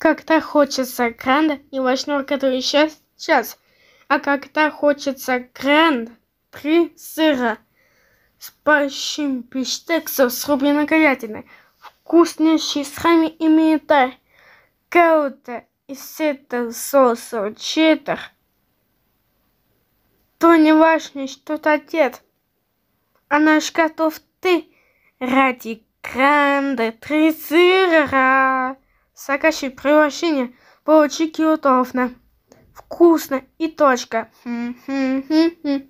Как-то хочется кран и восьмерка который сейчас, сейчас. А как-то хочется кран три сыра с большим биштексом с рубленой говядиной. Вкуснейший с хами и мета. Каута и сета соусом чеддер. То не важно, что то дед, А наш готов ты ради гранда три сыра. Сакаши превращение получи килотовна. Вкусно и точка. Хм -хм -хм -хм.